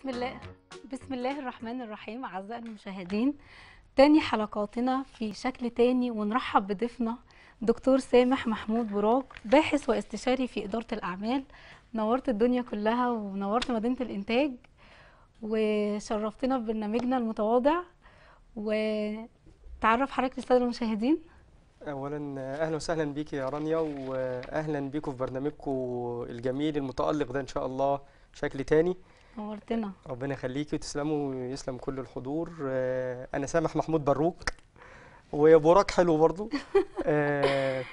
بسم الله بسم الله الرحمن الرحيم اعزائي المشاهدين تاني حلقاتنا في شكل تاني ونرحب بضيفنا دكتور سامح محمود براك باحث واستشاري في اداره الاعمال نورت الدنيا كلها ونورت مدينه الانتاج وشرفتنا ببرنامجنا المتواضع وتعرف حضرتك للساده المشاهدين اولا اهلا وسهلا بيك يا رانيا واهلا بيكم في برنامجكم الجميل المتالق ده ان شاء الله شكل تاني نورتنا ربنا يخليكي وتسلموا ويسلم كل الحضور آه، انا سامح محمود بروك وبراك حلو برضو آه،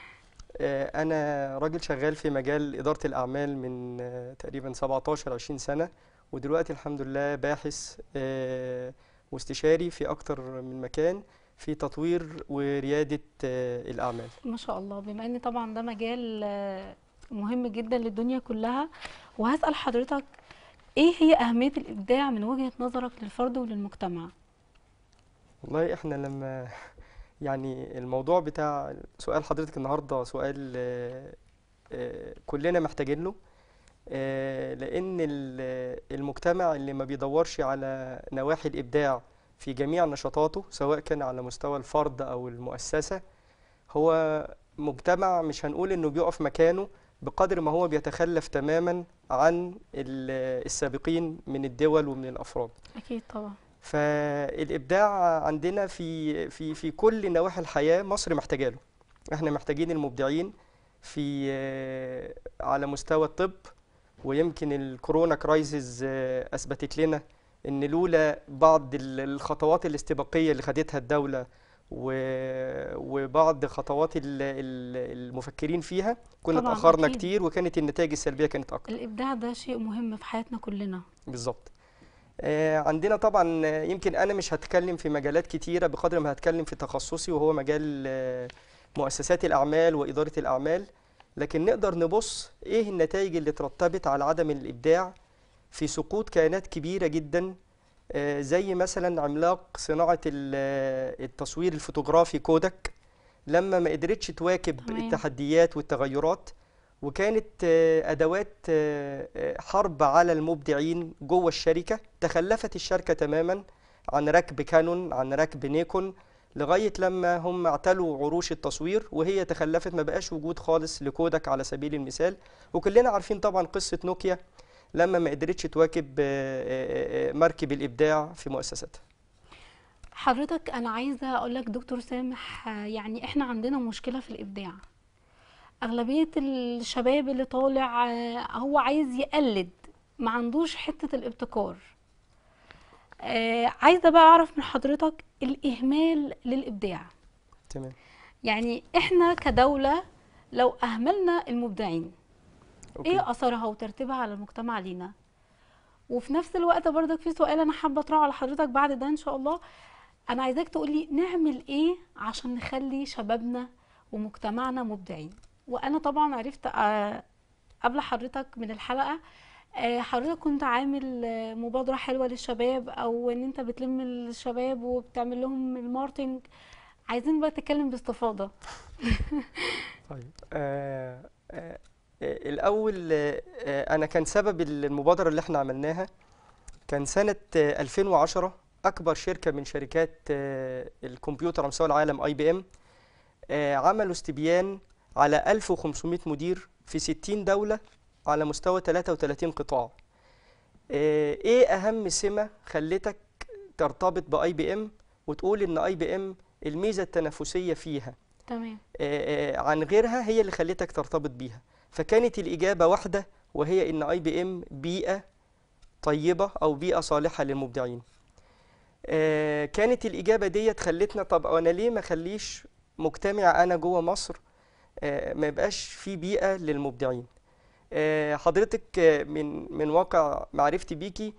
آه، انا راجل شغال في مجال اداره الاعمال من تقريبا 17 20 سنه ودلوقتي الحمد لله باحث واستشاري في اكتر من مكان في تطوير ورياده الاعمال ما شاء الله بما ان طبعا ده مجال مهم جدا للدنيا كلها وهسال حضرتك ايه هي اهميه الابداع من وجهه نظرك للفرد وللمجتمع والله احنا لما يعني الموضوع بتاع سؤال حضرتك النهارده سؤال آه، آه، كلنا محتاجين له آه، لان المجتمع اللي ما بيدورش على نواحي الابداع في جميع نشاطاته سواء كان على مستوى الفرد او المؤسسه هو مجتمع مش هنقول انه بيقف مكانه بقدر ما هو بيتخلف تماما عن السابقين من الدول ومن الافراد اكيد طبعا فالابداع عندنا في في في كل نواحي الحياه مصر محتاجه له احنا محتاجين المبدعين في آه، على مستوى الطب ويمكن الكورونا كرايسيس آه، اثبتت لنا ان لولا بعض الخطوات الاستباقيه اللي خدتها الدوله وبعض خطوات المفكرين فيها كنا اتاخرنا كتير وكانت النتائج السلبيه كانت اكتر الابداع ده شيء مهم في حياتنا كلنا بالظبط آه، عندنا طبعا يمكن انا مش هتكلم في مجالات كتيره بقدر ما هتكلم في تخصصي وهو مجال آه، مؤسسات الاعمال واداره الاعمال لكن نقدر نبص ايه النتائج اللي ترتبت على عدم الابداع في سقوط كيانات كبيره جدا آه، زي مثلا عملاق صناعه آه، التصوير الفوتوغرافي كودك لما ما قدرتش تواكب تمام. التحديات والتغيرات وكانت آه، ادوات حرب على المبدعين جوه الشركه تخلفت الشركه تماما عن ركب كانون عن ركب نيكون لغايه لما هم اعتلوا عروش التصوير وهي تخلفت ما بقاش وجود خالص لكودك على سبيل المثال وكلنا عارفين طبعا قصه نوكيا لما ما قدرتش تواكب آه، آه، آه، مركب الابداع في مؤسستها حضرتك انا عايزه اقول لك دكتور سامح يعني احنا عندنا مشكله في الابداع اغلبيه الشباب اللي طالع هو عايز يقلد ما عندوش حته الابتكار عايزه بقى اعرف من حضرتك الاهمال للابداع تمام يعني احنا كدوله لو اهملنا المبدعين أوكي. ايه اثرها وترتيبها على المجتمع لينا وفي نفس الوقت برضك في سؤال انا حابه اطرحه على حضرتك بعد ده ان شاء الله انا عايزاك تقولي نعمل ايه عشان نخلي شبابنا ومجتمعنا مبدعين وانا طبعا عرفت آه، قبل حضرتك من الحلقه آه، حضرتك كنت عامل آه، مبادره حلوه للشباب او ان انت بتلم الشباب وبتعمل لهم المارتنج عايزين بقى تتكلم باستفاضه طيب آه آه الاول آه، انا كان سبب المبادره اللي احنا عملناها كان سنه 2010 آه، اكبر شركه من شركات آه، الكمبيوتر على مستوى العالم اي بي ام عملوا استبيان على 1500 مدير في 60 دوله على مستوى 33 قطاع ايه اهم سمه خلتك ترتبط باي بي ام وتقول ان اي بي ام الميزه التنافسيه فيها تمام عن غيرها هي اللي خلتك ترتبط بيها فكانت الإجابة واحدة وهي إن أي بي إم بيئة طيبة أو بيئة صالحة للمبدعين آه كانت الإجابة ديت خلتنا طب أنا ليه ما خليش مجتمع أنا جوه مصر آه ما يبقاش في بيئة للمبدعين آه حضرتك آه، من من واقع معرفتي بيكي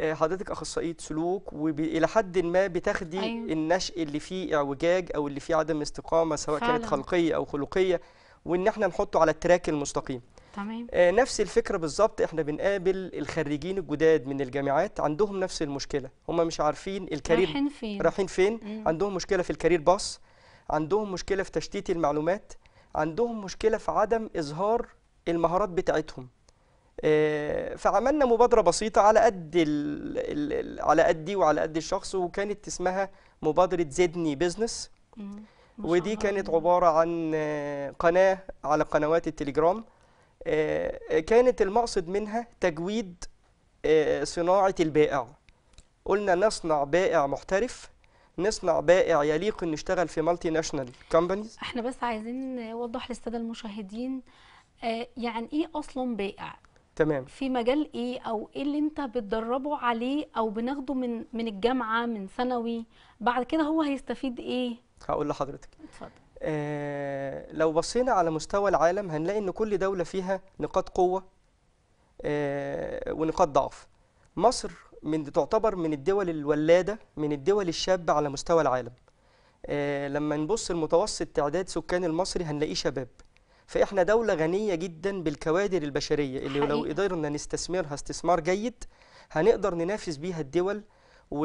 آه، حضرتك اخصائيه سلوك والى حد ما بتاخدي أيوة. النشء اللي فيه اعوجاج او اللي فيه عدم استقامه سواء فعلا. كانت خلقيه او خلقيه وان احنا نحطه على التراك المستقيم تمام آه، نفس الفكره بالظبط احنا بنقابل الخريجين الجداد من الجامعات عندهم نفس المشكله هم مش عارفين الكارير رايحين فين رايحين فين مم. عندهم مشكله في الكارير باص عندهم مشكله في تشتيت المعلومات عندهم مشكله في عدم اظهار المهارات بتاعتهم آه، فعملنا مبادره بسيطه على قد الـ الـ على قدي وعلى قد الشخص وكانت اسمها مبادره زدني بزنس ودي كانت عبارة عن آه، قناة على قنوات التليجرام آه، آه، كانت المقصد منها تجويد صناعة البائع قلنا نصنع بائع محترف نصنع بائع يليق ان نشتغل في مالتي ناشونال كومبانيز احنا بس عايزين نوضح للساده المشاهدين يعني ايه اصلا بائع تمام في مجال ايه او ايه اللي انت بتدربه عليه او بناخده من من الجامعه من ثانوي بعد كده هو هيستفيد ايه هقول لحضرتك اتفضل آه لو بصينا على مستوى العالم هنلاقي ان كل دولة فيها نقاط قوة آه ونقاط ضعف مصر من تعتبر من الدول الولادة من الدول الشابة على مستوى العالم آه لما نبص المتوسط تعداد سكان المصري هنلاقيه شباب فإحنا دولة غنية جدا بالكوادر البشرية اللي حقيقة. لو قدرنا نستثمرها استثمار جيد هنقدر ننافس بيها الدول و...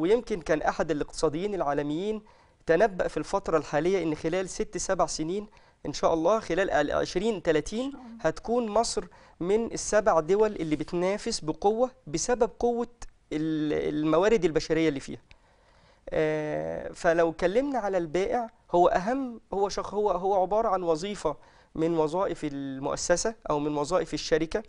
ويمكن كان أحد الاقتصاديين العالميين تنبأ في الفترة الحالية إن خلال ست سبع سنين إن شاء الله خلال 20 30 هتكون مصر من السبع دول اللي بتنافس بقوة بسبب قوة الموارد البشرية اللي فيها آه، فلو اتكلمنا على البائع هو أهم هو شخ هو هو عبارة عن وظيفة من وظائف المؤسسة أو من وظائف الشركة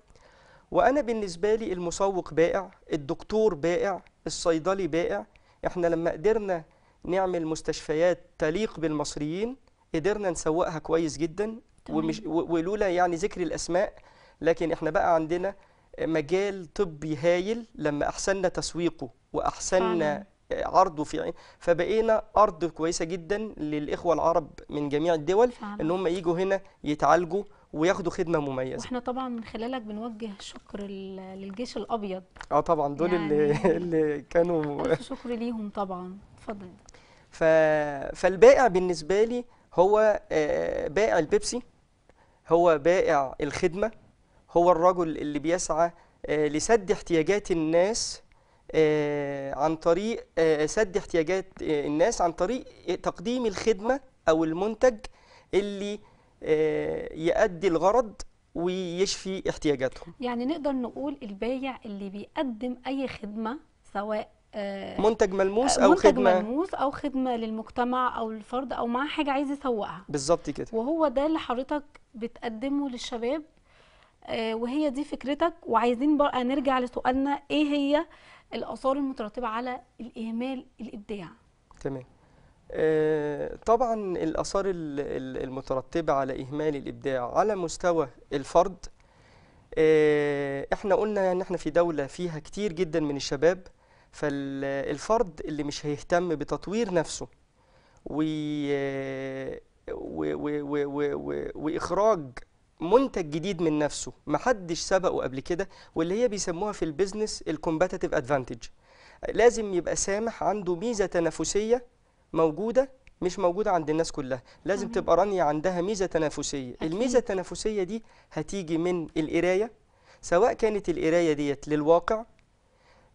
وأنا بالنسبة لي المسوق بائع الدكتور بائع الصيدلي بائع إحنا لما قدرنا نعمل مستشفيات تليق بالمصريين قدرنا نسوقها كويس جدا ومش ولولا يعني ذكر الاسماء لكن احنا بقى عندنا مجال طبي هايل لما احسننا تسويقه واحسننا فعلا. عرضه في فبقينا ارض كويسه جدا للاخوه العرب من جميع الدول فعلا. ان هم يجوا هنا يتعالجوا وياخدوا خدمه مميزه واحنا طبعا من خلالك بنوجه شكر للجيش الابيض اه طبعا دول يعني اللي, اللي كانوا شكر ليهم طبعا اتفضل فالبائع بالنسبة لي هو آه، بائع البيبسي هو بائع الخدمة هو الرجل اللي بيسعى آه، لسد احتياجات الناس آه، عن طريق سد احتياجات الناس عن طريق تقديم الخدمة أو المنتج اللي يؤدي الغرض ويشفي احتياجاتهم يعني نقدر نقول البايع اللي بيقدم أي خدمة سواء منتج ملموس او منتج خدمه منتج ملموس او خدمه للمجتمع او الفرد او معاه حاجه عايز يسوقها بالظبط كده وهو ده اللي حضرتك بتقدمه للشباب آه، وهي دي فكرتك وعايزين بقى نرجع لسؤالنا ايه هي الاثار المترتبه على الاهمال الابداع تمام آه، طبعا الاثار المترتبه على اهمال الابداع على مستوى الفرد آه، احنا قلنا ان احنا في دوله فيها كتير جدا من الشباب فالفرد اللي مش هيهتم بتطوير نفسه واخراج منتج جديد من نفسه محدش سبقه قبل كده واللي هي بيسموها في البيزنس الكومبتيتيف ادفانتج لازم يبقى سامح عنده ميزه تنافسيه موجوده مش موجوده عند الناس كلها لازم تبقى رانيا عندها ميزه تنافسيه أكيد. الميزه التنافسيه دي هتيجي من القرايه سواء كانت القرايه ديت للواقع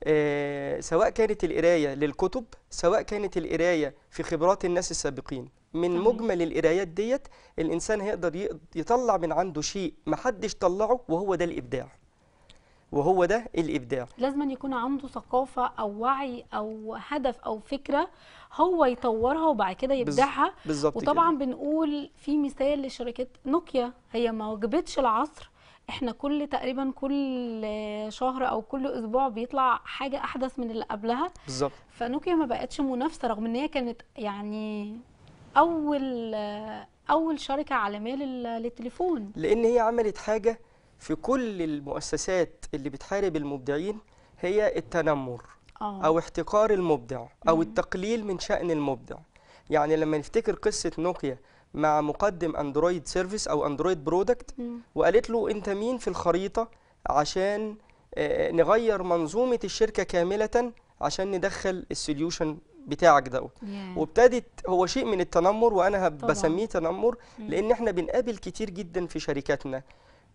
آه، سواء كانت القرايه للكتب سواء كانت القرايه في خبرات الناس السابقين من مجمل القرايات ديت الانسان هيقدر يطلع من عنده شيء ما حدش طلعه وهو ده الابداع وهو ده الابداع لازم يكون عنده ثقافه او وعي او هدف او فكره هو يطورها وبعد كده يبدعها بالظبط وطبعا كده. بنقول في مثال لشركه نوكيا هي ما واجبتش العصر احنا كل تقريبا كل شهر او كل اسبوع بيطلع حاجه احدث من اللي قبلها بالظبط فنوكيا ما بقتش منافسه رغم ان هي كانت يعني اول اول شركه عالميه للتليفون لان هي عملت حاجه في كل المؤسسات اللي بتحارب المبدعين هي التنمر أوه. او احتقار المبدع او التقليل من شان المبدع يعني لما نفتكر قصه نوكيا مع مقدم اندرويد سيرفيس او اندرويد برودكت وقالت له انت مين في الخريطه عشان آه، آه، نغير منظومه الشركه كامله عشان ندخل السوليوشن بتاعك دوت yeah. وابتدت هو شيء من التنمر وانا بسميه تنمر لان احنا بنقابل كتير جدا في شركاتنا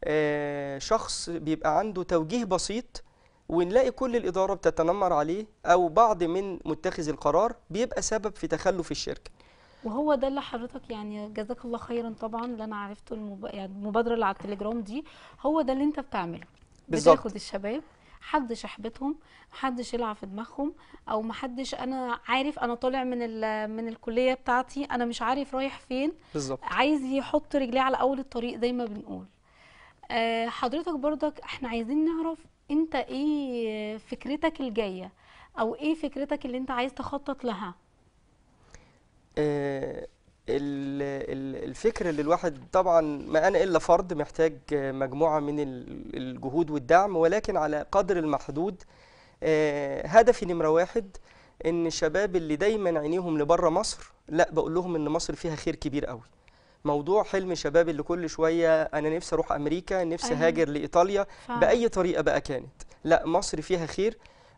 آه، شخص بيبقى عنده توجيه بسيط ونلاقي كل الاداره بتتنمر عليه او بعض من متخذ القرار بيبقى سبب في تخلف الشركه وهو ده اللي حضرتك يعني جزاك الله خيرا طبعا اللي انا عرفته المب... يعني المبادره اللي على التليجرام دي هو ده اللي انت بتعمله بالظبط بتاخد الشباب محدش احبطهم محدش يلعب في دماغهم او محدش انا عارف انا طالع من من الكليه بتاعتي انا مش عارف رايح فين بالظبط عايز يحط رجليه على اول الطريق زي ما بنقول أه حضرتك برضك احنا عايزين نعرف انت ايه فكرتك الجايه او ايه فكرتك اللي انت عايز تخطط لها الفكر اللي الواحد طبعا ما انا الا فرد محتاج مجموعه من الجهود والدعم ولكن على قدر المحدود آه، هدفي نمره واحد ان الشباب اللي دايما عينيهم لبره مصر لا بقول لهم ان مصر فيها خير كبير قوي موضوع حلم الشباب اللي كل شويه انا نفسي اروح امريكا نفسي أيه. هاجر لايطاليا فعلا. باي طريقه بقى كانت لا مصر فيها خير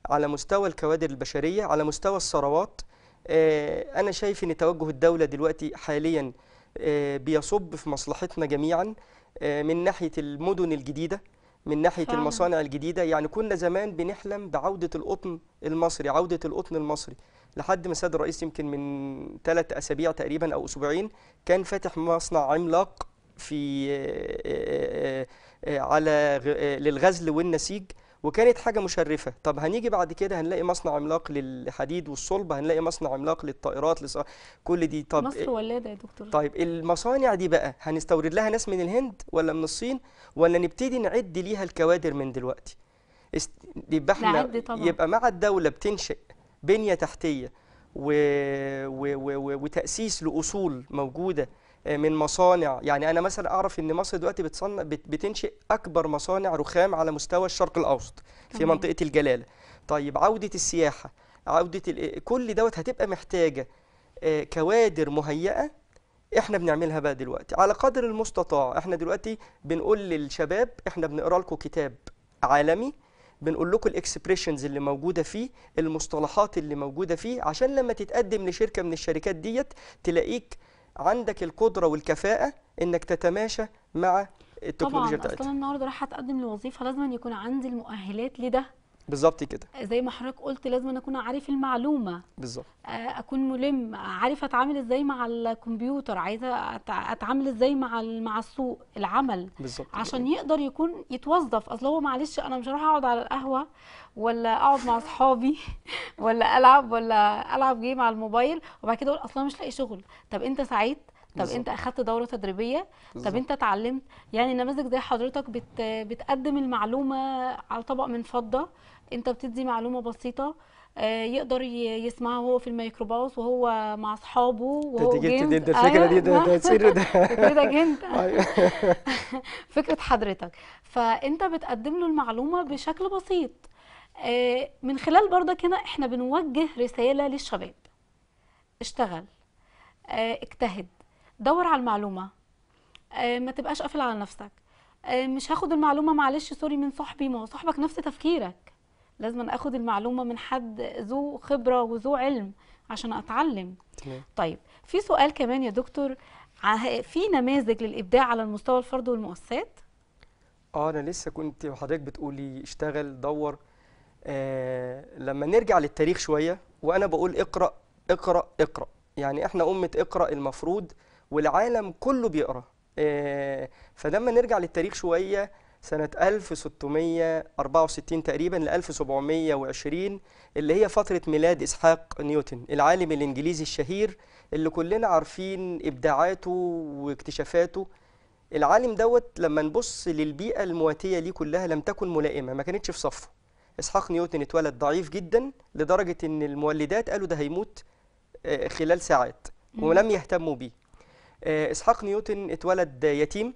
على مستوى الكوادر البشريه على مستوى الثروات آه انا شايف ان توجه الدوله دلوقتي حاليا آه، بيصب في مصلحتنا جميعا آه، من ناحية المدن الجديدة من ناحية فعلا. المصانع الجديدة يعني كنا زمان بنحلم بعودة القطن المصري عودة القطن المصري لحد ما سيد الرئيس يمكن من ثلاث أسابيع تقريبا أو أسبوعين كان فاتح مصنع عملاق في آه، على للغزل والنسيج وكانت حاجة مشرفة طب هنيجي بعد كده هنلاقي مصنع عملاق للحديد والصلب هنلاقي مصنع عملاق للطائرات لص... كل دي طب مصر إيه؟ ولاده يا دكتور طيب المصانع دي بقى هنستورد لها ناس من الهند ولا من الصين ولا نبتدي نعد ليها الكوادر من دلوقتي است... يبقى احنا يبقى مع الدولة بتنشئ بنية تحتية و... و... و... وتأسيس لأصول موجودة من مصانع يعني انا مثلا اعرف ان مصر دلوقتي بتصنع بتنشئ اكبر مصانع رخام على مستوى الشرق الاوسط في تمام. منطقه الجلاله طيب عوده السياحه عوده كل دوت هتبقى محتاجه آه، كوادر مهيئه احنا بنعملها بقى دلوقتي على قدر المستطاع احنا دلوقتي بنقول للشباب احنا بنقرا لكم كتاب عالمي بنقول لكم الاكسبريشنز اللي موجوده فيه المصطلحات اللي موجوده فيه عشان لما تتقدم لشركه من الشركات ديت تلاقيك عندك القدرة والكفاءة انك تتماشى مع التكنولوجيا بتاعتها طبعا اصلا النهارده راح اتقدم لوظيفه لازم أن يكون عندي المؤهلات لده بالظبط كده زي ما حضرتك قلت لازم أن اكون عارف المعلومه بالظبط آه، اكون ملم عارف اتعامل ازاي مع الكمبيوتر عايزه اتعامل ازاي مع مع السوق العمل بالظبط عشان كده. يقدر يكون يتوظف اصل هو معلش انا مش هروح اقعد على القهوه ولا اقعد مع اصحابي ولا العب ولا العب جيم على الموبايل وبعد كده اقول اصلا مش لاقي شغل طب انت سعيد طب بالزبط. انت اخدت دوره تدريبيه بالزبط. طب انت اتعلمت يعني نماذج زي حضرتك بت... بتقدم المعلومه على طبق من فضه انت بتدي معلومه بسيطه آه، يقدر يسمعها وهو في الميكروباص وهو مع اصحابه وهو جنت دي انت الفكره دي ده ده سر أيوه. ده جنت أيوه. فكره حضرتك فانت بتقدم له المعلومه بشكل بسيط آه، من خلال برضك هنا احنا بنوجه رساله للشباب اشتغل آه، اجتهد دور على المعلومه ما تبقاش قافل على نفسك مش هاخد المعلومه معلش سوري من صاحبي ما هو صاحبك نفس تفكيرك لازم اخد المعلومه من حد ذو خبره وذو علم عشان اتعلم طيب في سؤال كمان يا دكتور في نماذج للابداع على المستوى الفرد والمؤسسات اه انا لسه كنت وحضرتك بتقولي اشتغل دور آه لما نرجع للتاريخ شويه وانا بقول اقرا اقرا اقرا يعني احنا امه اقرا المفروض والعالم كله بيقرا آه فلما نرجع للتاريخ شويه سنة 1664 تقريبا ل 1720 اللي هي فترة ميلاد إسحاق نيوتن العالم الإنجليزي الشهير اللي كلنا عارفين إبداعاته واكتشافاته العالم دوت لما نبص للبيئة المواتية ليه كلها لم تكن ملائمة ما كانتش في صفه إسحاق نيوتن اتولد ضعيف جدا لدرجة إن المولدات قالوا ده هيموت آه، خلال ساعات ولم يهتموا بيه آه، إسحاق نيوتن اتولد يتيم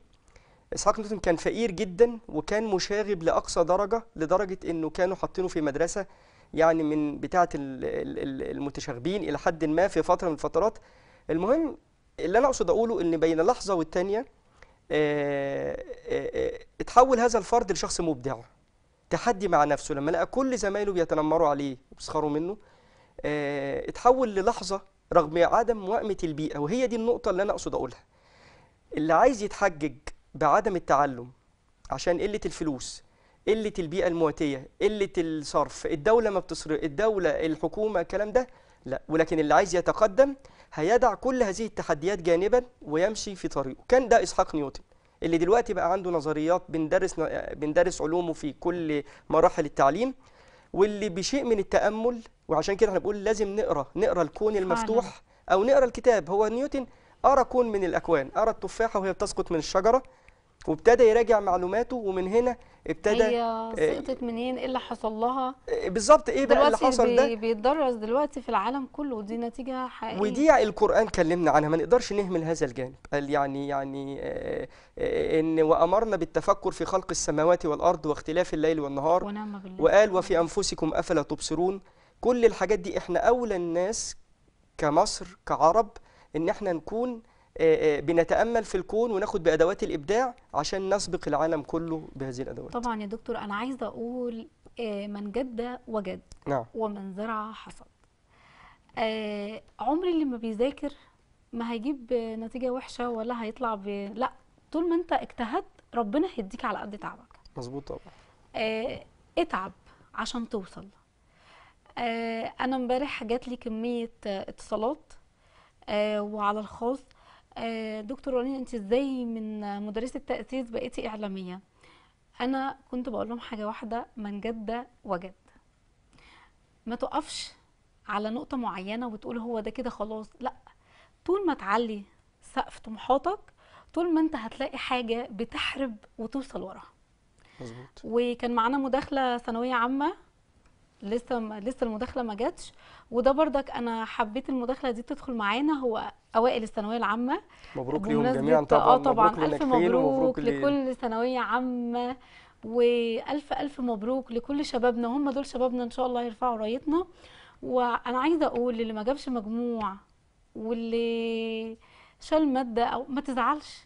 اسحاق نيوتن كان فقير جدا وكان مشاغب لاقصى درجه لدرجه انه كانوا حاطينه في مدرسه يعني من بتاعه المتشاغبين الى حد ما في فتره من الفترات المهم اللي انا اقصد اقوله ان بين لحظه والتانيه آه، آه، آه، اتحول هذا الفرد لشخص مبدع تحدي مع نفسه لما لقى كل زمايله بيتنمروا عليه وبيسخروا منه اتحول للحظه رغم عدم وئمه البيئه وهي دي النقطه اللي انا اقصد اقولها اللي عايز يتحجج بعدم التعلم عشان قله الفلوس قله البيئه المواتيه قله الصرف الدوله ما بتصرف الدوله الحكومه الكلام ده لا ولكن اللي عايز يتقدم هيدع كل هذه التحديات جانبا ويمشي في طريقه كان ده اسحاق نيوتن اللي دلوقتي بقى عنده نظريات بندرس بندرس علومه في كل مراحل التعليم واللي بشيء من التامل وعشان كده احنا بنقول لازم نقرا نقرا الكون المفتوح او نقرا الكتاب هو نيوتن ارى كون من الاكوان ارى التفاحه وهي بتسقط من الشجره وابتدى يراجع معلوماته ومن هنا ابتدى هي آه، سقطت منين ايه اللي حصل لها آه، بالظبط ايه بقى اللي حصل بي ده بيتدرس دلوقتي في العالم كله ودي نتيجه حقيقيه ودي القران كلمنا عنها ما نقدرش نهمل هذا الجانب قال يعني يعني آه، ان وامرنا بالتفكر في خلق السماوات والارض واختلاف الليل والنهار ونعم بالله وقال وفي انفسكم افلا تبصرون كل الحاجات دي احنا اولى الناس كمصر كعرب ان احنا نكون آه، آه، بنتامل في الكون وناخد بادوات الابداع عشان نسبق العالم كله بهذه الادوات طبعا يا دكتور انا عايزه اقول آه، من جد وجد نعم. ومن زرع حصد عمر اللي ما بيذاكر ما هيجيب نتيجه وحشه ولا هيطلع ب... لا طول ما انت اجتهدت ربنا هيديك على قد تعبك مظبوط طبعا اتعب عشان توصل انا امبارح جات لي كميه اتصالات وعلى الخاص آه، دكتور رانيا انت ازاي من مدرسه تاسيس بقيتي اعلاميه انا كنت بقول لهم حاجه واحده من جد وجد ما تقفش على نقطه معينه وتقول هو ده كده خلاص لا طول ما تعلي سقف طموحاتك طول ما انت هتلاقي حاجه بتحرب وتوصل وراها مظبوط وكان معانا مداخله ثانويه عامه لسه لسه المداخله ما جاتش وده بردك انا حبيت المداخله دي تدخل معانا هو اوائل الثانويه العامه مبروك ليهم جميعا طبعا اه طبعا مبروك الف مبروك, مبروك لكل ثانويه عامه والف الف مبروك لكل شبابنا هم دول شبابنا ان شاء الله يرفعوا رايتنا وانا عايزه اقول اللي ما جابش مجموع واللي شال ماده او ما تزعلش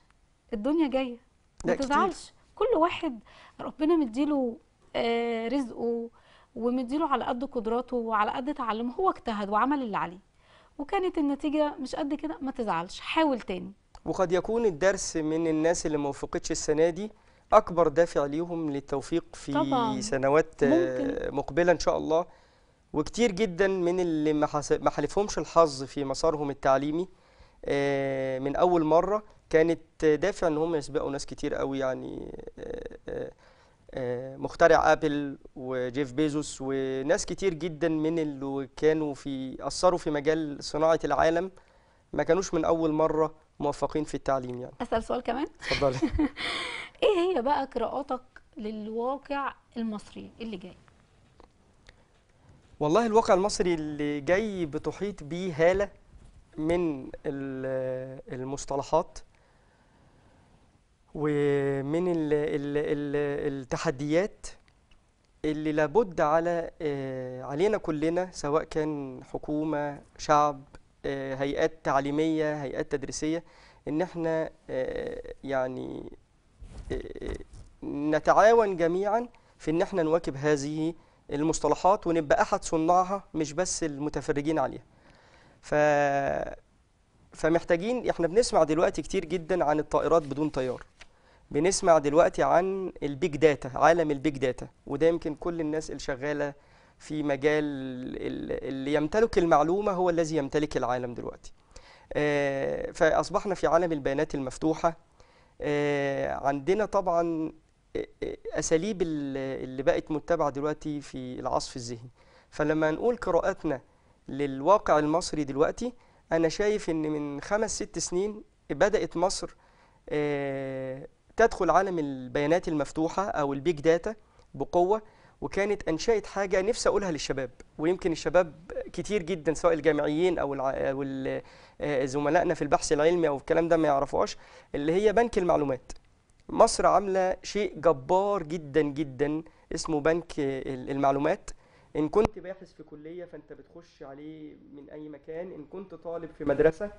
الدنيا جايه ما تزعلش كل واحد ربنا مديله آه، رزقه ومديله على قد قدراته وعلى قد تعلمه هو اجتهد وعمل اللي عليه وكانت النتيجه مش قد كده ما تزعلش حاول تاني وقد يكون الدرس من الناس اللي ما وفقتش السنه دي اكبر دافع ليهم للتوفيق في طبعاً. سنوات ممكن. مقبله ان شاء الله وكتير جدا من اللي ما حلفهمش الحظ في مسارهم التعليمي آه، من اول مره كانت دافع ان هم يسبقوا ناس كتير قوي يعني آه، آه، مخترع ابل وجيف بيزوس وناس كتير جدا من اللي كانوا في اثروا في مجال صناعه العالم ما كانوش من اول مره موفقين في التعليم يعني اسال سؤال كمان اتفضلي ايه هي بقى قراءاتك للواقع المصري اللي جاي والله الواقع المصري اللي جاي بتحيط بيه هاله من المصطلحات ومن الـ الـ الـ التحديات اللي لابد على آه، علينا كلنا سواء كان حكومة شعب آه، هيئات تعليمية هيئات تدريسية ان احنا آه، يعني نتعاون جميعا في ان احنا نواكب هذه المصطلحات ونبقى احد صناعها مش بس المتفرجين عليها ف فمحتاجين احنا بنسمع دلوقتي كتير جدا عن الطائرات بدون طيار بنسمع دلوقتي عن البيج داتا عالم البيج داتا وده يمكن كل الناس اللي شغاله في مجال اللي يمتلك المعلومه هو الذي يمتلك العالم دلوقتي آه، فاصبحنا في عالم البيانات المفتوحه آه، عندنا طبعا اساليب اللي بقت متبعه دلوقتي في العصف الذهني فلما نقول قراءاتنا للواقع المصري دلوقتي انا شايف ان من خمس ست سنين بدات مصر آه، تدخل عالم البيانات المفتوحة أو البيج داتا بقوة وكانت أنشأت حاجة نفسي أقولها للشباب ويمكن الشباب كتير جدا سواء الجامعيين أو, أو آه، زملائنا في البحث العلمي أو الكلام ده ما يعرفوهاش اللي هي بنك المعلومات مصر عاملة شيء جبار جدا جدا اسمه بنك المعلومات إن كنت باحث في كلية فأنت بتخش عليه من أي مكان إن كنت طالب في مدرسة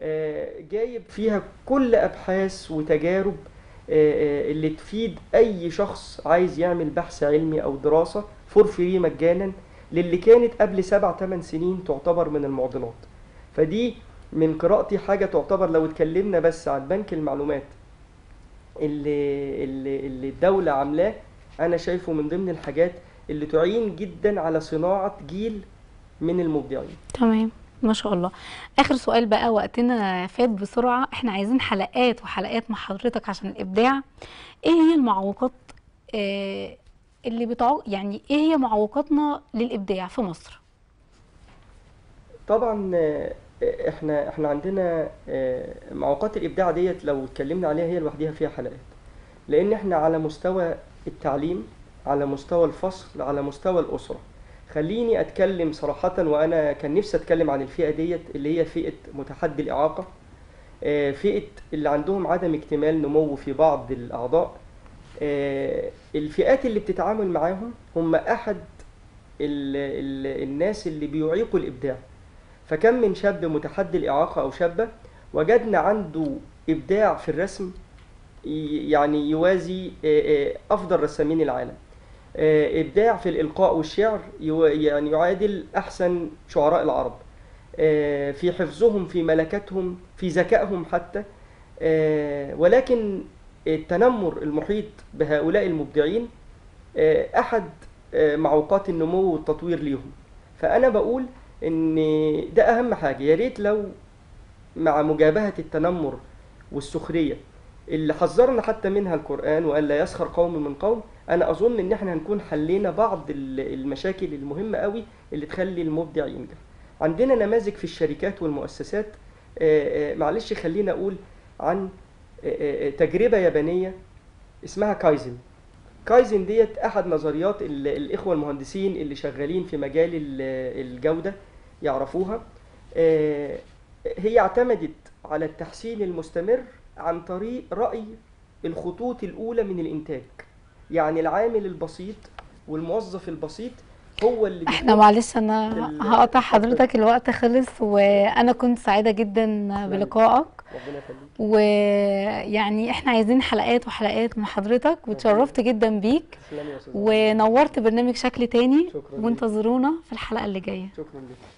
آه، جايب فيها كل أبحاث وتجارب آه، آه، اللي تفيد اي شخص عايز يعمل بحث علمي او دراسه فور فري مجانا للي كانت قبل سبع ثمان سنين تعتبر من المعضلات فدي من قراءتي حاجه تعتبر لو اتكلمنا بس عن بنك المعلومات اللي اللي, اللي الدوله عاملاه انا شايفه من ضمن الحاجات اللي تعين جدا على صناعه جيل من المبدعين تمام ما شاء الله اخر سؤال بقى وقتنا فات بسرعه احنا عايزين حلقات وحلقات مع حضرتك عشان الابداع ايه هي المعوقات آه اللي بتعو يعني ايه هي معوقاتنا للابداع في مصر طبعا آه، احنا احنا عندنا آه، معوقات الابداع ديت لو اتكلمنا عليها هي لوحدها فيها حلقات لان احنا على مستوى التعليم على مستوى الفصل على مستوى الاسره خليني اتكلم صراحه وانا كان نفسي اتكلم عن الفئه ديت اللي هي فئه متحدي الاعاقه آه، فئه اللي عندهم عدم اكتمال نمو في بعض الاعضاء آه، الفئات اللي بتتعامل معاهم هم احد الـ الـ الناس اللي بيعيقوا الابداع فكم من شاب متحدي الاعاقه او شابه وجدنا عنده ابداع في الرسم يعني يوازي آه، افضل رسامين العالم آه، إبداع في الإلقاء والشعر يعني يعادل أحسن شعراء العرب آه، في حفظهم في ملكتهم في ذكائهم حتى آه، ولكن التنمر المحيط بهؤلاء المبدعين أحد معوقات النمو والتطوير ليهم فأنا بقول إن ده أهم حاجة يا ريت لو مع مجابهة التنمر والسخرية اللي حذرنا حتى منها القرآن وقال لا يسخر قوم من قوم انا اظن ان احنا هنكون حلينا بعض المشاكل المهمه قوي اللي تخلي المبدع ينجح عندنا نماذج في الشركات والمؤسسات آه، آه، معلش خلينا اقول عن آه، تجربه يابانيه اسمها كايزن كايزن ديت احد نظريات الاخوه المهندسين اللي شغالين في مجال الجوده يعرفوها هي اعتمدت على التحسين المستمر عن طريق رأي الخطوط الأولى من الإنتاج يعني العامل البسيط والموظف البسيط هو اللي احنا معلش انا هقطع حضرتك الوقت خلص وانا كنت سعيده جدا بلقائك ربنا يخليك ويعني احنا عايزين حلقات وحلقات من حضرتك واتشرفت جدا بيك ونورت برنامج شكل تاني وانتظرونا في الحلقه اللي جايه شكرا جدا